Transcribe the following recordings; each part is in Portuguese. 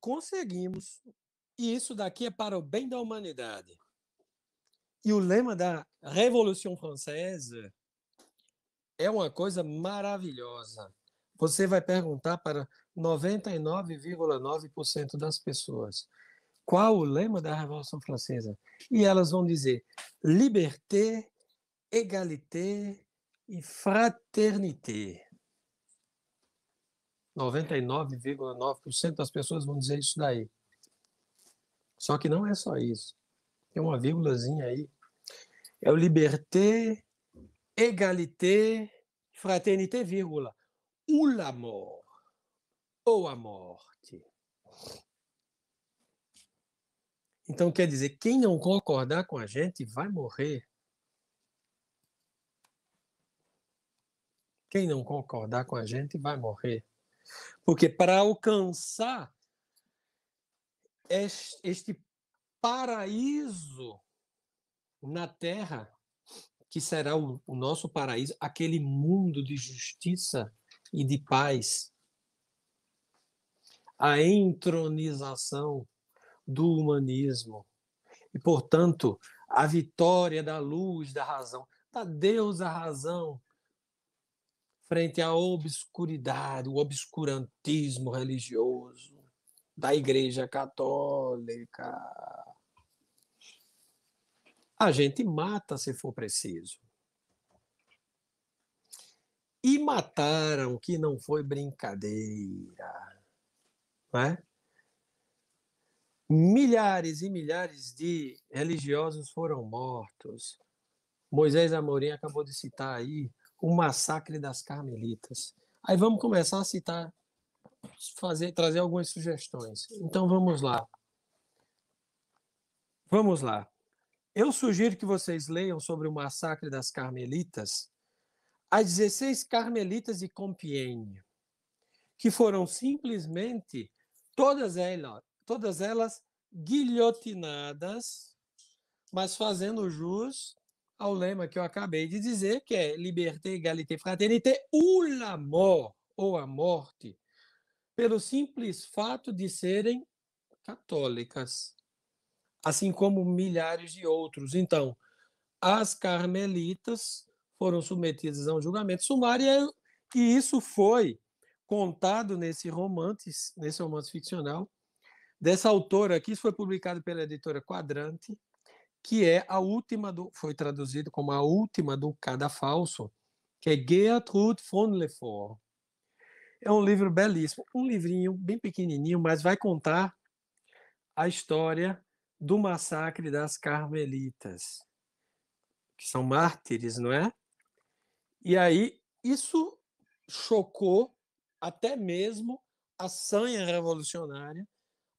conseguimos. E isso daqui é para o bem da humanidade. E o lema da Revolução Francesa é uma coisa maravilhosa. Você vai perguntar para 99,9% das pessoas qual o lema da Revolução Francesa. E elas vão dizer: liberté, égalité e fraternité. 99,9% das pessoas vão dizer isso daí. Só que não é só isso. Tem uma vírgulazinha aí. É o liberté, égalité, fraternité, vírgula. O amor. Ou a morte. Então quer dizer, quem não concordar com a gente vai morrer. Quem não concordar com a gente vai morrer. Porque para alcançar este paraíso na terra, que será o, nosso paraíso, aquele mundo de justiça e de paz, a entronização do humanismo e, portanto, a vitória da luz, da razão. da tá Deus a razão frente à obscuridade, o obscurantismo religioso da Igreja Católica. A gente mata se for preciso. E mataram, que não foi brincadeira. Não é? Milhares e milhares de religiosos foram mortos. Moisés Amorim acabou de citar aí o massacre das Carmelitas. Aí vamos começar a citar, fazer, trazer algumas sugestões. Então vamos lá. Vamos lá. Eu sugiro que vocês leiam sobre o massacre das Carmelitas, as 16 Carmelitas de Compiègne, que foram simplesmente todas elas, todas elas guilhotinadas, mas fazendo jus ao lema que eu acabei de dizer, que é liberté, égalité, fraternité, ou la mort, ou a morte, pelo simples fato de serem católicas, assim como milhares de outros. Então, as carmelitas foram submetidas a um julgamento sumário e isso foi contado nesse romance, nesse romance ficcional dessa autora aqui, isso foi publicado pela editora Quadrante, que é a última do, foi traduzido como a última do Cadafalso, que é Gertrude von Lefort. É um livro belíssimo, um livrinho bem pequenininho, mas vai contar a história do massacre das carmelitas, que são mártires, não é? E aí isso chocou até mesmo a sanha revolucionária,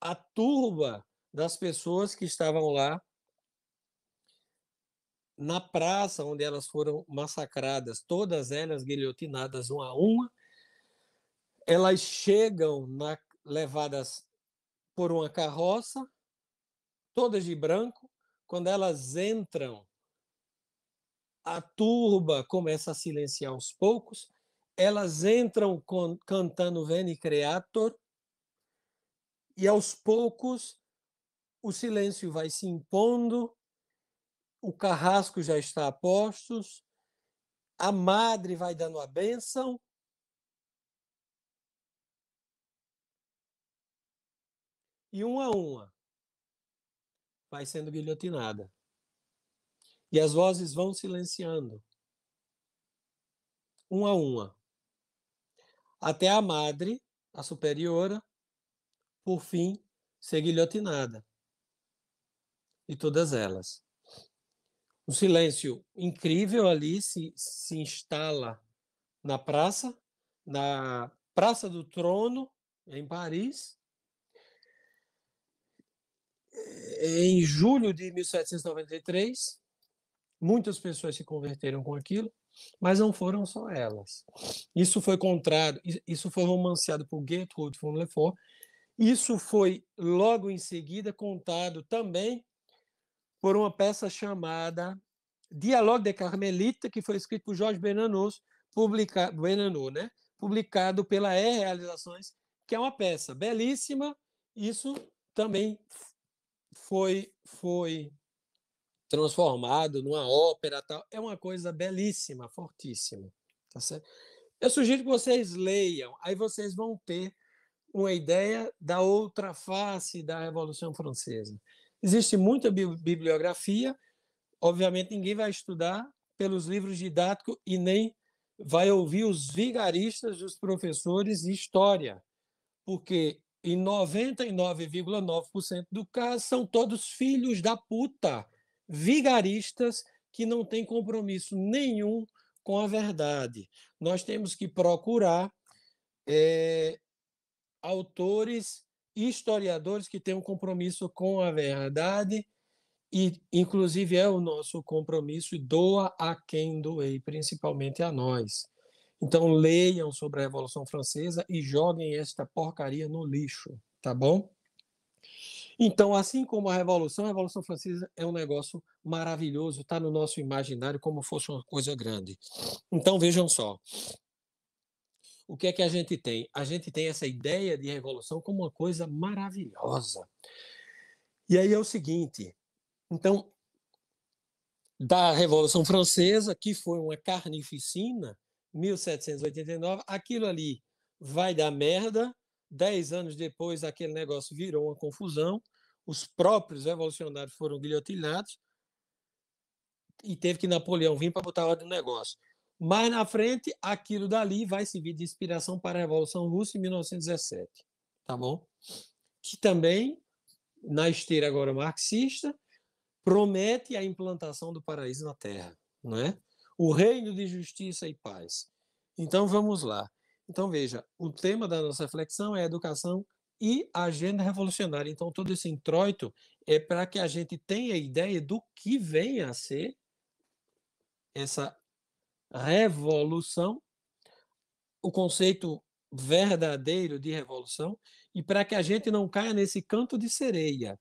a turba das pessoas que estavam lá na praça onde elas foram massacradas, todas elas guilhotinadas uma a uma. Elas chegam na, levadas por uma carroça, todas de branco. Quando elas entram, a turba começa a silenciar aos poucos. Elas entram cantando Veni Creator, e aos poucos o silêncio vai se impondo o carrasco já está a postos, a madre vai dando a bênção. E uma a uma vai sendo guilhotinada. E as vozes vão silenciando. Uma a uma. Até a madre, a superiora, por fim, ser guilhotinada. E todas elas um silêncio incrível ali se, se instala na praça, na Praça do Trono, em Paris. É, em julho de 1793, muitas pessoas se converteram com aquilo, mas não foram só elas. Isso foi contrário, isso foi romanceado por Gertrude von Lefort, isso foi logo em seguida contado também por uma peça chamada Dialogue de Carmelita, que foi escrito por Jorge Benanos, publica, Benanu, né? publicado pela E Realizações, que é uma peça belíssima. Isso também foi foi transformado numa ópera tal. É uma coisa belíssima, fortíssima, tá certo? Eu sugiro que vocês leiam, aí vocês vão ter uma ideia da outra face da Revolução Francesa. Existe muita bibliografia, obviamente ninguém vai estudar pelos livros didáticos e nem vai ouvir os vigaristas dos professores de história, porque em 99,9% do caso são todos filhos da puta, vigaristas que não têm compromisso nenhum com a verdade. Nós temos que procurar é, autores historiadores que têm um compromisso com a verdade e, inclusive, é o nosso compromisso e doa a quem doei, principalmente a nós. Então, leiam sobre a Revolução Francesa e joguem esta porcaria no lixo, tá bom? Então, assim como a Revolução, a Revolução Francesa é um negócio maravilhoso, está no nosso imaginário como fosse uma coisa grande. Então, vejam só o que é que a gente tem? A gente tem essa ideia de revolução como uma coisa maravilhosa. E aí é o seguinte: então, da Revolução Francesa, que foi uma carnificina, 1789, aquilo ali vai dar merda. Dez anos depois, aquele negócio virou uma confusão. Os próprios revolucionários foram guilhotinados e teve que Napoleão vir para botar ordem no negócio. Mais na frente, aquilo dali vai servir de inspiração para a Revolução Russa em 1917, tá bom? Que também, na esteira agora marxista, promete a implantação do paraíso na Terra, não é? O reino de justiça e paz. Então vamos lá. Então veja, o tema da nossa reflexão é educação e agenda revolucionária. Então todo esse introito é para que a gente tenha ideia do que vem a ser essa revolução, o conceito verdadeiro de revolução, e para que a gente não caia nesse canto de sereia.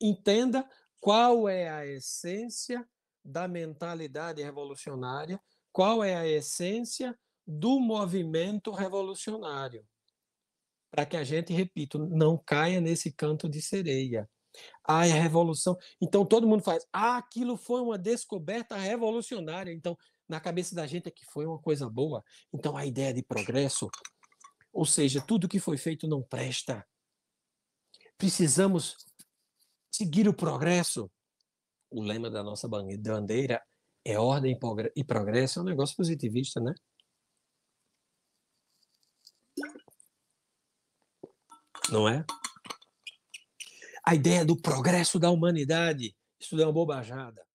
Entenda qual é a essência da mentalidade revolucionária, qual é a essência do movimento revolucionário. Para que a gente, repito, não caia nesse canto de sereia. Ah, é a revolução. Então todo mundo faz. Ah, aquilo foi uma descoberta revolucionária. Então na cabeça da gente é que foi uma coisa boa. Então a ideia de progresso, ou seja, tudo que foi feito não presta. Precisamos seguir o progresso. O lema da nossa bandeira é ordem e progresso, é um negócio positivista, né? Não é? A ideia do progresso da humanidade, isso é uma bobajada.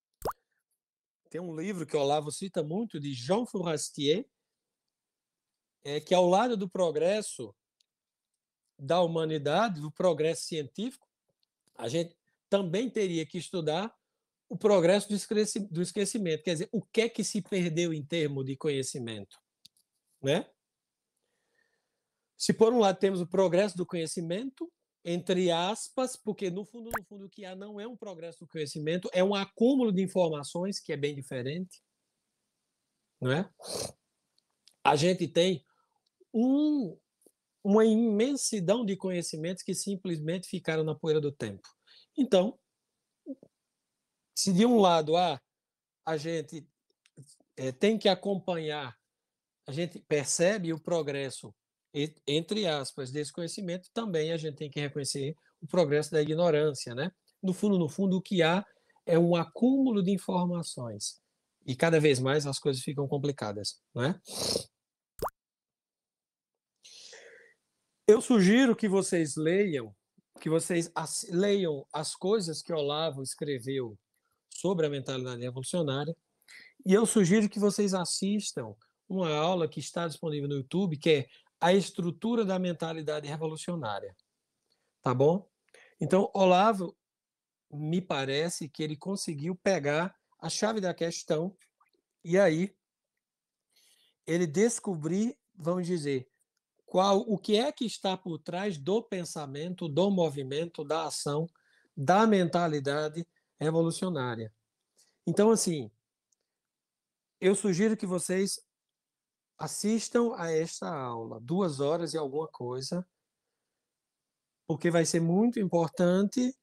Tem um livro que o Olavo cita muito, de Jean Fourastier, é que ao lado do progresso da humanidade, do progresso científico, a gente também teria que estudar o progresso do esquecimento. Quer dizer, o que é que se perdeu em termos de conhecimento? Né? Se, por um lado, temos o progresso do conhecimento, entre aspas, porque no fundo, no fundo, o que há não é um progresso do conhecimento, é um acúmulo de informações que é bem diferente, não é? A gente tem um, uma imensidão de conhecimentos que simplesmente ficaram na poeira do tempo. Então, se de um lado a, a gente é, tem que acompanhar, a gente percebe o progresso entre aspas, desse conhecimento também a gente tem que reconhecer o progresso da ignorância, né? No fundo, no fundo, o que há é um acúmulo de informações. E cada vez mais as coisas ficam complicadas, não é? Eu sugiro que vocês leiam, que vocês as, leiam as coisas que Olavo escreveu sobre a mentalidade revolucionária, e eu sugiro que vocês assistam uma aula que está disponível no YouTube, que é a estrutura da mentalidade revolucionária. Tá bom? Então, Olavo, me parece que ele conseguiu pegar a chave da questão e aí ele descobrir, vamos dizer, qual o que é que está por trás do pensamento, do movimento, da ação, da mentalidade revolucionária. Então, assim, eu sugiro que vocês assistam a esta aula, duas horas e alguma coisa, porque vai ser muito importante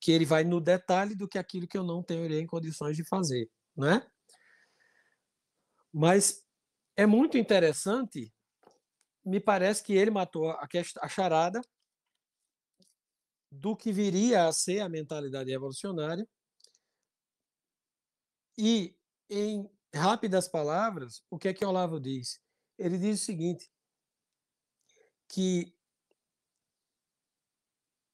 que ele vai no detalhe do que aquilo que eu não tenho é em condições de fazer, né? Mas é muito interessante, me parece que ele matou a, a charada do que viria a ser a mentalidade evolucionária e em rápidas palavras, o que é que Olavo diz? Ele diz o seguinte, que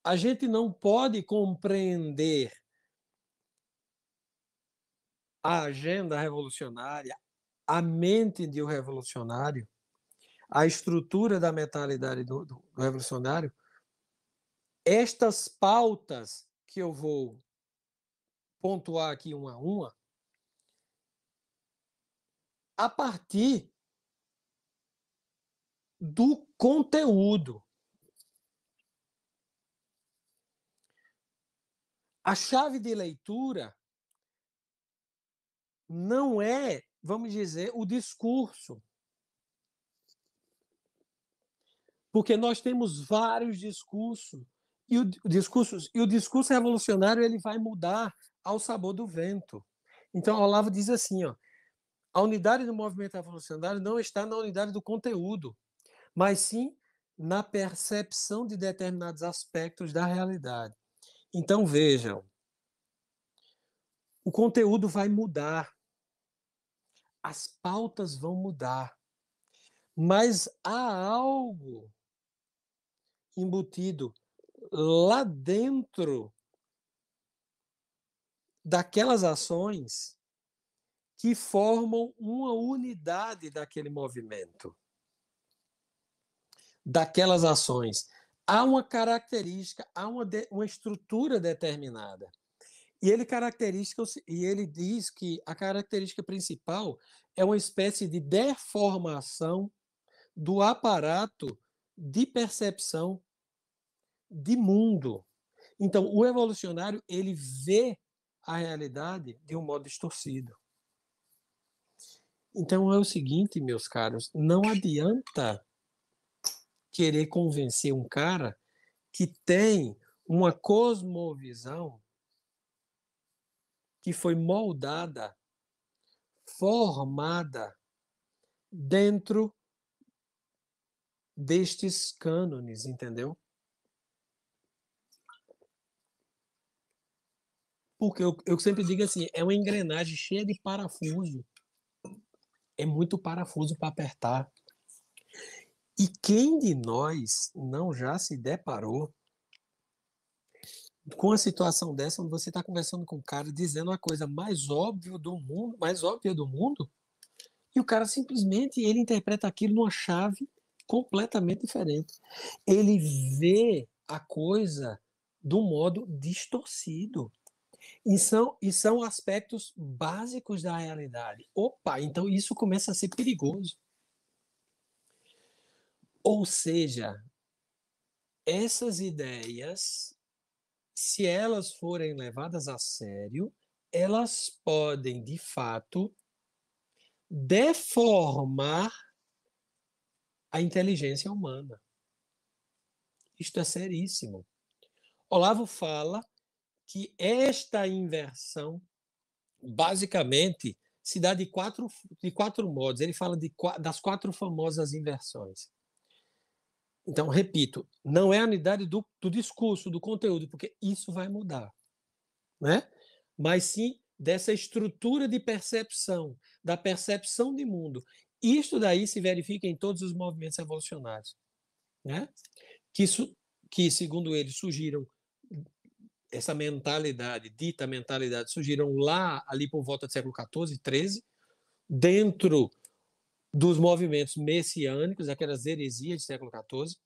a gente não pode compreender a agenda revolucionária, a mente de um revolucionário, a estrutura da mentalidade do, do revolucionário, estas pautas que eu vou pontuar aqui uma a uma, a partir do conteúdo. A chave de leitura não é, vamos dizer, o discurso. Porque nós temos vários discursos e o discurso e o discurso revolucionário ele vai mudar ao sabor do vento. Então Olavo diz assim, ó, a unidade do movimento revolucionário não está na unidade do conteúdo, mas sim na percepção de determinados aspectos da realidade. Então, vejam, o conteúdo vai mudar, as pautas vão mudar, mas há algo embutido lá dentro daquelas ações que formam uma unidade daquele movimento, daquelas ações. Há uma característica, há uma, de, uma estrutura determinada. E ele, caracteriza, e ele diz que a característica principal é uma espécie de deformação do aparato de percepção de mundo. Então, o evolucionário ele vê a realidade de um modo distorcido. Então é o seguinte, meus caros, não adianta querer convencer um cara que tem uma cosmovisão que foi moldada, formada dentro destes cânones, entendeu? Porque eu, eu sempre digo assim, é uma engrenagem cheia de parafuso é muito parafuso para apertar. E quem de nós não já se deparou com a situação dessa, onde você está conversando com o um cara dizendo a coisa mais óbvia do mundo, mais óbvia do mundo, e o cara simplesmente ele interpreta aquilo numa chave completamente diferente. Ele vê a coisa do modo distorcido. E são, e são aspectos básicos da realidade. Opa, então isso começa a ser perigoso. Ou seja, essas ideias, se elas forem levadas a sério, elas podem, de fato, deformar a inteligência humana. Isto é seríssimo. Olavo fala que esta inversão basicamente se dá de quatro, de quatro modos. Ele fala de, das quatro famosas inversões. Então, repito, não é a unidade do, do discurso, do conteúdo, porque isso vai mudar. Né? Mas sim dessa estrutura de percepção, da percepção de mundo. Isto daí se verifica em todos os movimentos evolucionários né? que, que, segundo eles, surgiram essa mentalidade, dita mentalidade, surgiram lá, ali por volta do século XIV, XIII, dentro dos movimentos messiânicos, aquelas heresias de século XIV,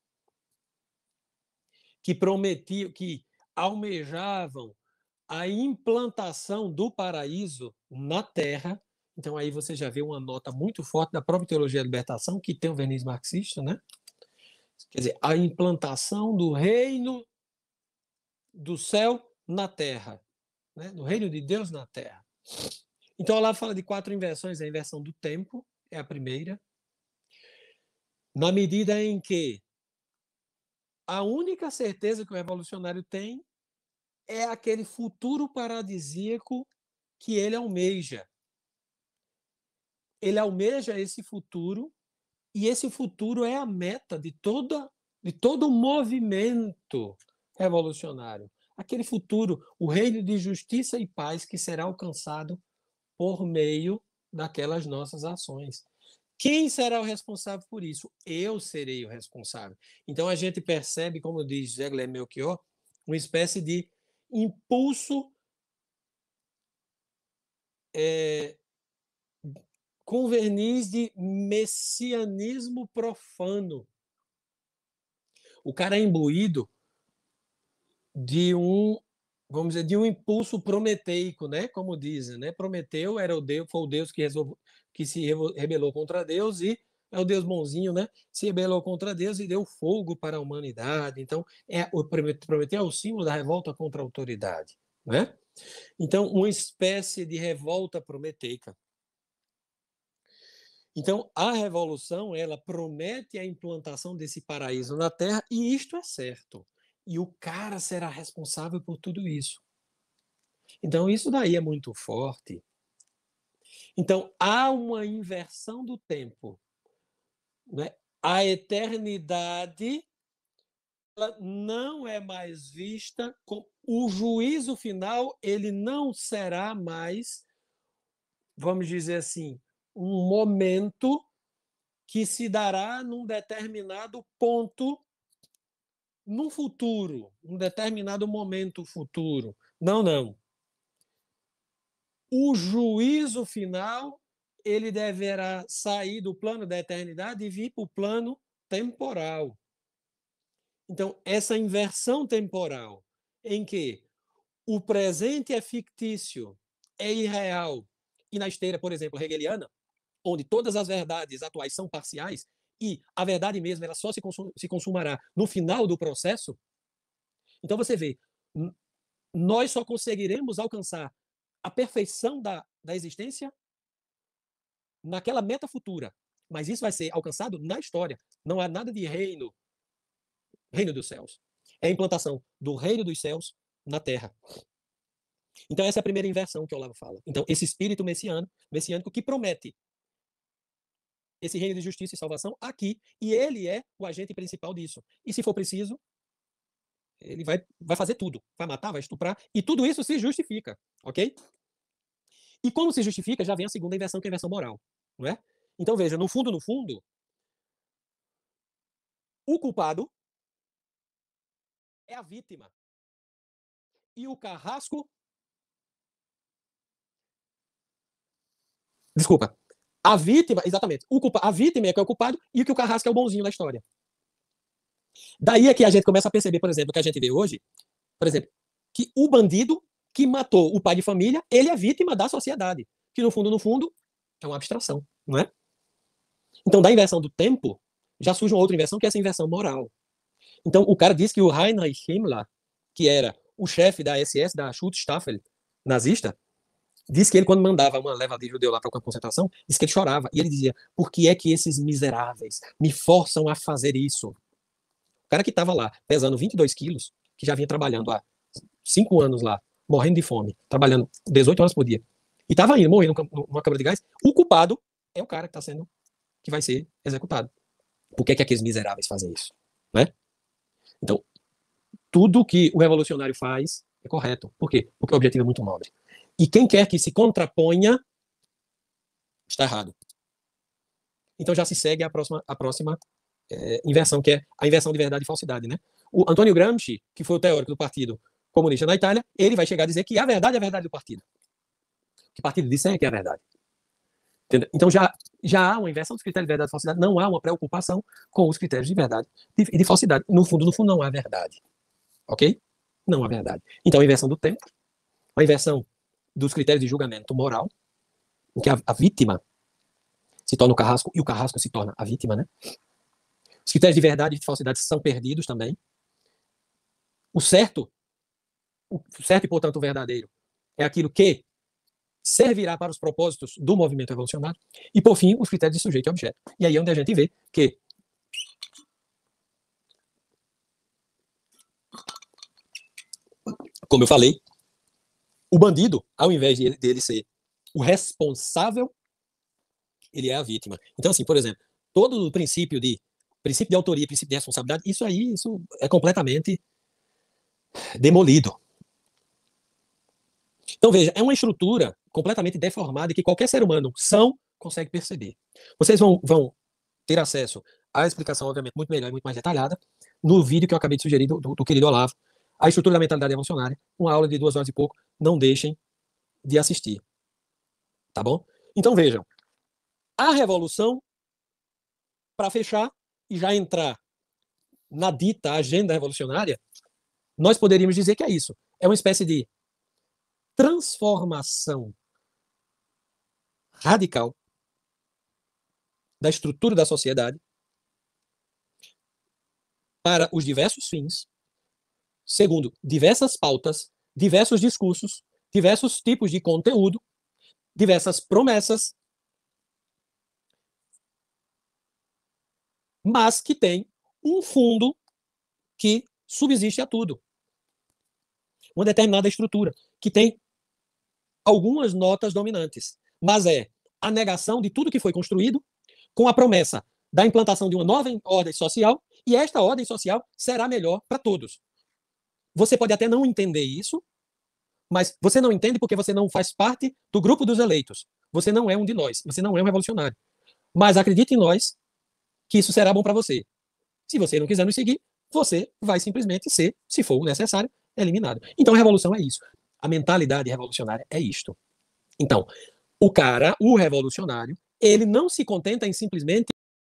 que prometiam, que almejavam a implantação do paraíso na Terra. Então aí você já vê uma nota muito forte da própria teologia da libertação, que tem o verniz marxista, né? Quer dizer, a implantação do reino do céu na terra, né? do reino de Deus na terra. Então, lá fala de quatro inversões: a inversão do tempo é a primeira, na medida em que a única certeza que o revolucionário tem é aquele futuro paradisíaco que ele almeja. Ele almeja esse futuro e esse futuro é a meta de toda de todo o movimento revolucionário, aquele futuro, o reino de justiça e paz que será alcançado por meio daquelas nossas ações. Quem será o responsável por isso? Eu serei o responsável. Então a gente percebe, como diz Zegler Melchior, uma espécie de impulso é, com verniz de messianismo profano. O cara é imbuído de um, vamos dizer, de um impulso prometeico, né? Como dizem, né? Prometeu era o Deus, foi o Deus que resolveu, que se rebelou contra Deus e é o Deus bonzinho, né? Se rebelou contra Deus e deu fogo para a humanidade. Então, é o Prometeu é o símbolo da revolta contra a autoridade, né? Então, uma espécie de revolta prometeica. Então, a revolução, ela promete a implantação desse paraíso na Terra, e isto é certo e o cara será responsável por tudo isso. Então, isso daí é muito forte. Então, há uma inversão do tempo. Né? A eternidade ela não é mais vista com o juízo final, ele não será mais, vamos dizer assim, um momento que se dará num determinado ponto no futuro, um determinado momento futuro. Não, não. O juízo final ele deverá sair do plano da eternidade e vir para o plano temporal. Então, essa inversão temporal, em que o presente é fictício, é irreal, e na esteira, por exemplo, hegeliana, onde todas as verdades atuais são parciais, e a verdade mesmo ela só se, consum se consumará no final do processo, então você vê, nós só conseguiremos alcançar a perfeição da, da existência naquela meta futura. Mas isso vai ser alcançado na história. Não há nada de reino, reino dos céus. É a implantação do reino dos céus na terra. Então, essa é a primeira inversão que o Olavo fala. Então, esse espírito messiânico que promete esse reino de justiça e salvação aqui, e ele é o agente principal disso. E se for preciso, ele vai, vai fazer tudo. Vai matar, vai estuprar, e tudo isso se justifica, ok? E como se justifica, já vem a segunda inversão, que é a inversão moral, não é? Então veja, no fundo, no fundo, o culpado é a vítima. E o carrasco. Desculpa. A vítima, exatamente, o culpa, a vítima é que é o culpado e que o Carrasco é o bonzinho da história. Daí é que a gente começa a perceber, por exemplo, o que a gente vê hoje, por exemplo, que o bandido que matou o pai de família, ele é vítima da sociedade, que no fundo, no fundo, é uma abstração, não é? Então, da inversão do tempo, já surge uma outra inversão, que é essa inversão moral. Então, o cara diz que o Heinrich Himmler, que era o chefe da SS, da Schutzstaffel nazista, Diz que ele, quando mandava uma leva de judeu lá para a concentração, disse que ele chorava. E ele dizia: Por que é que esses miseráveis me forçam a fazer isso? O cara que estava lá, pesando 22 quilos, que já vinha trabalhando há cinco anos lá, morrendo de fome, trabalhando 18 horas por dia, e estava indo, morrendo numa câmara de gás, o culpado é o cara que está sendo, que vai ser executado. Por que é que aqueles miseráveis fazem isso? Né? Então, tudo que o revolucionário faz é correto. Por quê? Porque o objetivo é muito nobre. E quem quer que se contraponha está errado. Então já se segue a próxima, a próxima é, inversão, que é a inversão de verdade e falsidade. Né? O Antônio Gramsci, que foi o teórico do Partido Comunista na Itália, ele vai chegar a dizer que a verdade é a verdade do partido. O que o partido disse é que é a verdade. Entendeu? Então já, já há uma inversão dos critérios de verdade e falsidade, não há uma preocupação com os critérios de verdade e de, de, falsidade. No fundo, no fundo, não há verdade. Ok? Não há verdade. Então, a inversão do tempo, a inversão dos critérios de julgamento moral, em que a, a vítima se torna o carrasco e o carrasco se torna a vítima, né? Os critérios de verdade e de falsidade são perdidos também. O certo, o certo e portanto o verdadeiro, é aquilo que servirá para os propósitos do movimento evolucionário E por fim, os critérios de sujeito e objeto. E aí é onde a gente vê que como eu falei, o bandido, ao invés de dele ser o responsável, ele é a vítima. Então, assim, por exemplo, todo o princípio de princípio de autoria, princípio de responsabilidade, isso aí, isso é completamente demolido. Então, veja, é uma estrutura completamente deformada que qualquer ser humano são consegue perceber. Vocês vão, vão ter acesso à explicação, obviamente, muito melhor e muito mais detalhada no vídeo que eu acabei de sugerir do, do, do querido Olavo, a estrutura da mentalidade evolucionária, uma aula de duas horas e pouco, não deixem de assistir. Tá bom? Então vejam, a revolução, para fechar e já entrar na dita agenda revolucionária, nós poderíamos dizer que é isso. É uma espécie de transformação radical da estrutura da sociedade para os diversos fins Segundo, diversas pautas, diversos discursos, diversos tipos de conteúdo, diversas promessas, mas que tem um fundo que subsiste a tudo. Uma determinada estrutura que tem algumas notas dominantes, mas é a negação de tudo que foi construído com a promessa da implantação de uma nova ordem social, e esta ordem social será melhor para todos. Você pode até não entender isso, mas você não entende porque você não faz parte do grupo dos eleitos. Você não é um de nós, você não é um revolucionário. Mas acredite em nós que isso será bom para você. Se você não quiser nos seguir, você vai simplesmente ser, se for necessário, eliminado. Então a revolução é isso. A mentalidade revolucionária é isto. Então, o cara, o revolucionário, ele não se contenta em simplesmente